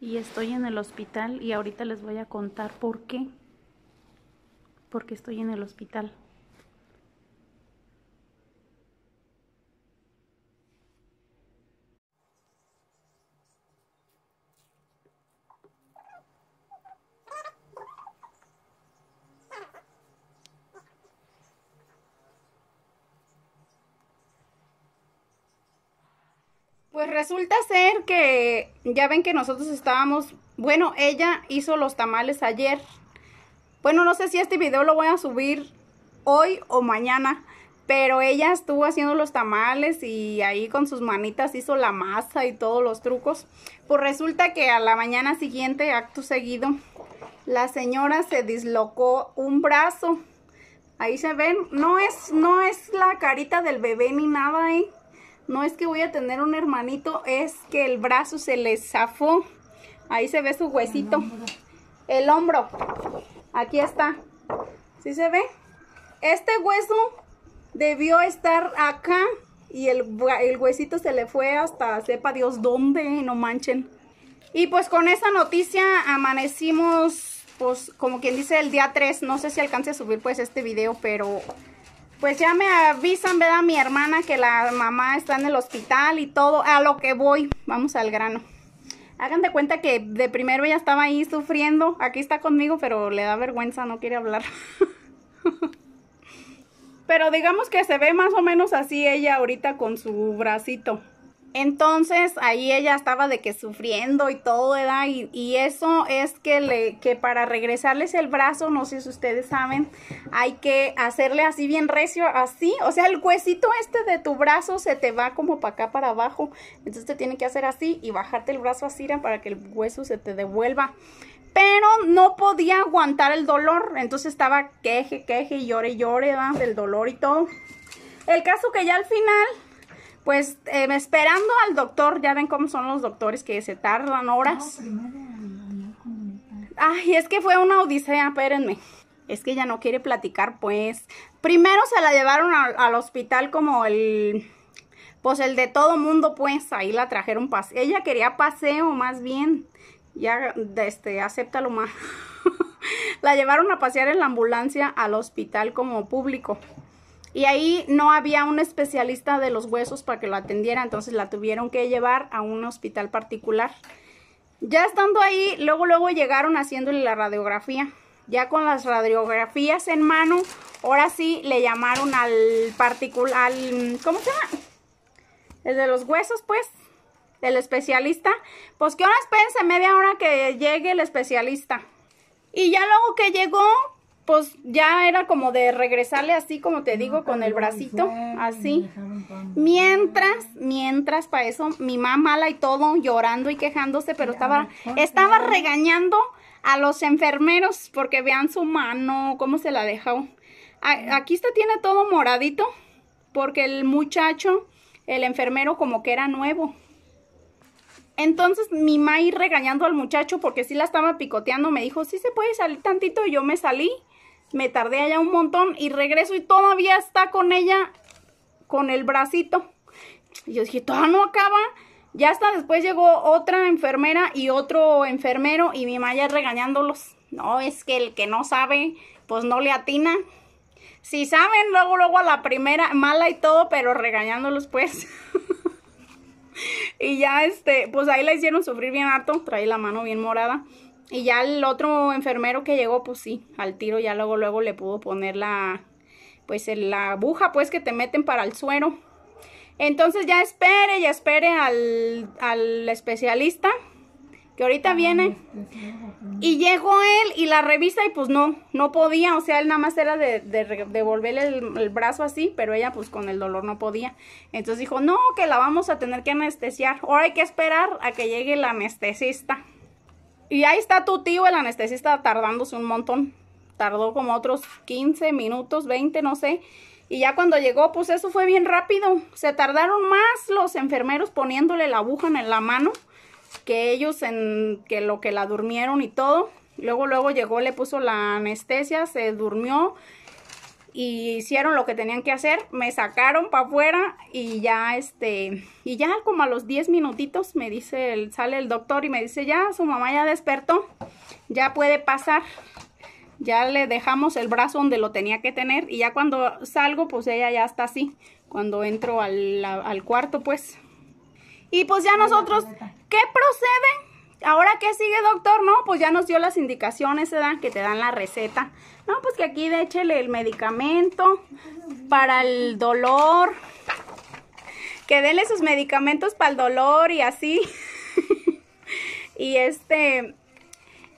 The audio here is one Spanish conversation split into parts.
y estoy en el hospital y ahorita les voy a contar por qué. Porque estoy en el hospital. Pues resulta ser que ya ven que nosotros estábamos, bueno, ella hizo los tamales ayer. Bueno, no sé si este video lo voy a subir hoy o mañana, pero ella estuvo haciendo los tamales y ahí con sus manitas hizo la masa y todos los trucos. Pues resulta que a la mañana siguiente, acto seguido, la señora se dislocó un brazo. Ahí se ven, no es, no es la carita del bebé ni nada, ahí. ¿eh? no es que voy a tener un hermanito, es que el brazo se le zafó. Ahí se ve su huesito. El hombro. Aquí está. ¿Sí se ve? Este hueso debió estar acá y el, huesito se le fue hasta sepa Dios dónde, no manchen. Y pues con esa noticia amanecimos, pues como quien dice, el día 3. No sé si alcance a subir pues este video, pero pues ya me avisan, a Mi hermana que la mamá está en el hospital y todo, a lo que voy, vamos al grano. Hagan de cuenta que de primero ella estaba ahí sufriendo, aquí está conmigo, pero le da vergüenza, no quiere hablar. pero digamos que se ve más o menos así ella ahorita con su bracito. Entonces ahí ella estaba de que sufriendo y todo, ¿verdad? Y, eso es que, le, que para regresarles el brazo, no sé si ustedes saben, hay que hacerle así bien recio, así. O sea, el huesito este de tu brazo se te va como para acá, para abajo. Entonces te tiene que hacer así y bajarte el brazo así para que el hueso se te devuelva. Pero no podía aguantar el dolor, entonces estaba queje, queje, llore, llore, ¿verdad? Del dolor y todo. El caso que ya al final pues em, esperando al doctor, ya ven cómo son los doctores que se tardan horas. Ah, Ay, es que fue una odisea, espérenme. Es que ella no quiere platicar, pues. Primero se la llevaron al hospital como el... Pues el de todo mundo, pues. Ahí la trajeron paseo. Ella quería paseo, más bien. Ya, este, lo más. la llevaron a pasear en la ambulancia al hospital como público y ahí no había un especialista de los huesos para que lo atendiera, entonces la tuvieron que llevar a un hospital particular. Ya estando ahí, luego luego llegaron haciéndole la radiografía. Ya con las radiografías en mano, ahora sí le llamaron al particular, ¿cómo se llama? El de los huesos, pues, del especialista. Pues, ¿qué hora espérense? Media hora que llegue el especialista. Y ya luego que llegó, pues ya era como de regresarle así como te digo con el bracito así mientras mientras para eso mi mamá mala y todo llorando y quejándose pero estaba estaba regañando a los enfermeros porque vean su mano cómo se la dejó aquí está tiene todo moradito porque el muchacho el enfermero como que era nuevo entonces mi mamá ir regañando al muchacho porque sí la estaba picoteando me dijo sí se puede salir tantito y yo me salí me tardé allá un montón y regreso y todavía está con ella, con el bracito. Y yo dije, todavía no acaba. Ya está, después llegó otra enfermera y otro enfermero y mi mamá ya regañándolos. No, es que el que no sabe, pues no le atina. Si saben, luego, luego a la primera, mala y todo, pero regañándolos pues. y ya este, pues ahí la hicieron sufrir bien harto, trae la mano bien morada. Y ya el otro enfermero que llegó, pues sí, al tiro ya luego, luego le pudo poner la, pues la aguja pues que te meten para el suero. Entonces ya espere, ya espere al, al especialista que ahorita viene. Y llegó él y la revisa y pues no, no podía, o sea, él nada más era de, devolverle el, el, brazo así, pero ella pues con el dolor no podía. Entonces dijo, no, que la vamos a tener que anestesiar, ahora hay que esperar a que llegue el anestesista. Y ahí está tu tío, el anestesista, tardándose un montón. Tardó como otros 15 minutos, 20, no sé. Y ya cuando llegó, pues eso fue bien rápido. Se tardaron más los enfermeros poniéndole la aguja en la mano que ellos en que lo que la durmieron y todo. Luego, luego llegó, le puso la anestesia, se durmió y hicieron lo que tenían que hacer, me sacaron para afuera y ya este, y ya como a los 10 minutitos me dice, el, sale el doctor y me dice, ya su mamá ya despertó, ya puede pasar, ya le dejamos el brazo donde lo tenía que tener y ya cuando salgo pues ella ya está así, cuando entro al, al cuarto pues. Y pues ya nosotros, ¿qué proceden? ¿Ahora qué sigue, doctor? No, pues ya nos dio las indicaciones, se dan que te dan la receta. No, pues que aquí déchele el medicamento para el dolor. Que denle sus medicamentos para el dolor y así. y este...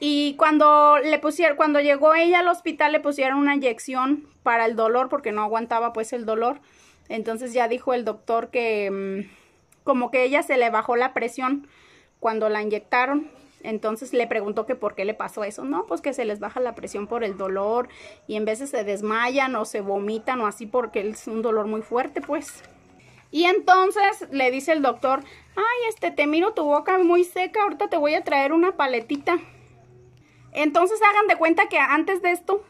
Y cuando le pusieron, cuando llegó ella al hospital le pusieron una inyección para el dolor porque no aguantaba pues el dolor. Entonces ya dijo el doctor que mm, como que ella se le bajó la presión cuando la inyectaron. Entonces le preguntó que por qué le pasó eso. No, pues que se les baja la presión por el dolor y en veces se desmayan o se vomitan o así porque es un dolor muy fuerte, pues. Y entonces le dice el doctor, ay, este, te miro tu boca muy seca, ahorita te voy a traer una paletita. Entonces hagan de cuenta que antes de esto,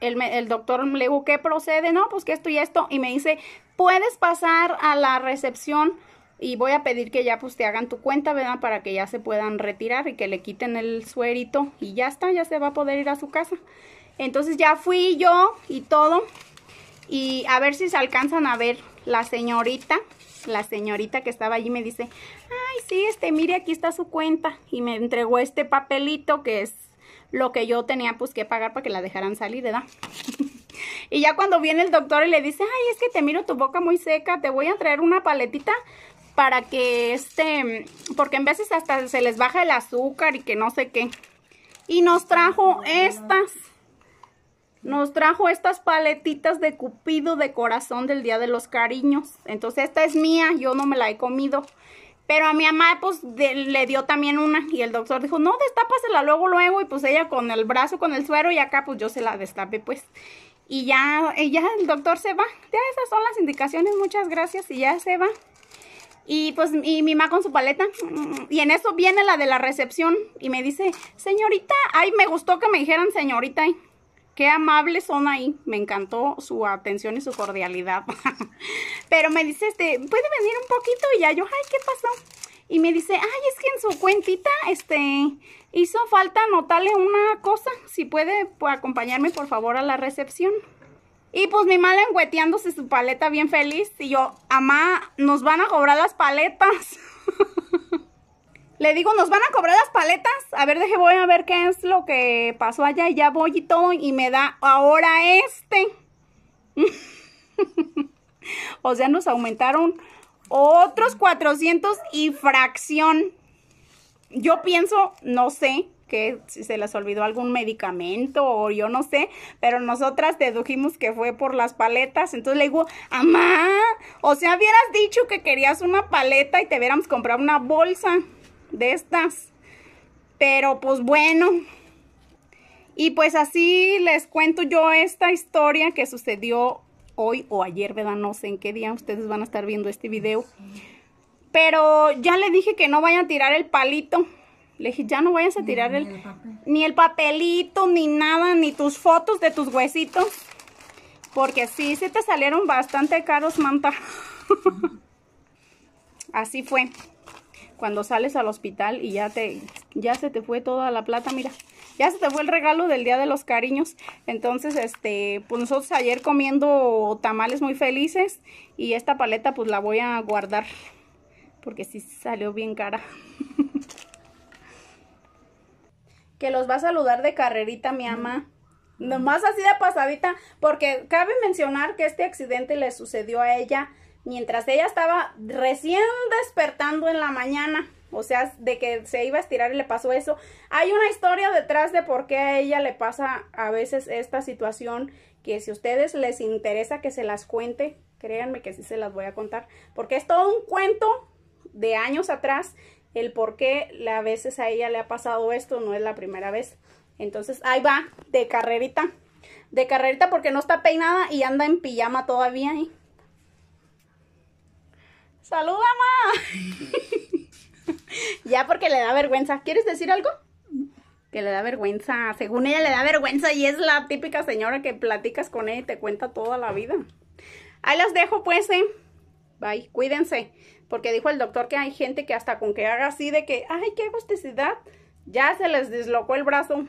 el, doctor le dijo, ¿qué procede? No, pues que esto y esto. Y me dice, puedes pasar a la recepción y voy a pedir que ya pues te hagan tu cuenta, ¿verdad? Para que ya se puedan retirar y que le quiten el suerito y ya está, ya se va a poder ir a su casa. Entonces ya fui yo y todo y a ver si se alcanzan a ver la señorita, la señorita que estaba allí me dice, ay sí, este, mire aquí está su cuenta y me entregó este papelito que es lo que yo tenía pues que pagar para que la dejaran salir, ¿verdad? y ya cuando viene el doctor y le dice, ay, es que te miro tu boca muy seca, te voy a traer una paletita para que esté porque en veces hasta se les baja el azúcar y que no sé qué. Y nos trajo estas, nos trajo estas paletitas de cupido de corazón del Día de los Cariños. Entonces esta es mía, yo no me la he comido. Pero a mi mamá pues le dio también una y el doctor dijo, no, destápasela luego, luego. Y pues ella con el brazo, con el suero y acá pues yo se la destape pues. Y ya, y ya el doctor se va. Ya esas son las indicaciones, muchas gracias y ya se va. Y pues y mi mamá con su paleta. Y en eso viene la de la recepción y me dice, señorita, ay, me gustó que me dijeran señorita. Qué amables son ahí. Me encantó su atención y su cordialidad. Pero me dice, este, ¿puede venir un poquito? Y ya yo, ay, ¿qué pasó? Y me dice, ay, es que en su cuentita, este, hizo falta anotarle una cosa. Si puede pues, acompañarme, por favor, a la recepción. Y pues mi mala engüeteándose su paleta bien feliz. Y yo, amá, nos van a cobrar las paletas. Le digo, nos van a cobrar las paletas. A ver, deje, voy a ver qué es lo que pasó allá. Y ya voy y todo. Y me da ahora este. o sea, nos aumentaron otros 400 y fracción. Yo pienso, no sé, que se les olvidó algún medicamento o yo no sé, pero nosotras dedujimos que fue por las paletas. Entonces le digo, mamá, o sea, hubieras dicho que querías una paleta y te hubiéramos comprado una bolsa de estas. Pero pues bueno. Y pues así les cuento yo esta historia que sucedió hoy o ayer, ¿verdad? No sé en qué día ustedes van a estar viendo este video. Pero ya le dije que no vayan a tirar el palito. Le dije, ya no vayas a tirar ni, el, papelito, ni nada, ni tus fotos de tus huesitos. Porque sí, se te salieron bastante caros, manta. Así fue. Cuando sales al hospital y ya te, ya se te fue toda la plata, mira. Ya se te fue el regalo del Día de los Cariños. Entonces, este, pues nosotros ayer comiendo tamales muy felices. Y esta paleta pues la voy a guardar. Porque sí salió bien cara. que los va a saludar de carrerita mi ama. Nomás así de pasadita, porque cabe mencionar que este accidente le sucedió a ella mientras ella estaba recién despertando en la mañana. O sea, de que se iba a estirar y le pasó eso. Hay una historia detrás de por qué a ella le pasa a veces esta situación que si a ustedes les interesa que se las cuente, créanme que sí se las voy a contar, porque es todo un cuento de años atrás el por qué a veces a ella le ha pasado esto, no es la primera vez. Entonces ahí va, de carrerita, de carrerita porque no está peinada y anda en pijama todavía ahí. ¿eh? ¡Saluda, ya porque le da vergüenza. ¿Quieres decir algo? Que le da vergüenza. Según ella le da vergüenza y es la típica señora que platicas con ella y te cuenta toda la vida. Ahí las dejo pues, eh. Bye, cuídense porque dijo el doctor que hay gente que hasta con que haga así de que, ay, qué gusticidad, ya se les dislocó el brazo.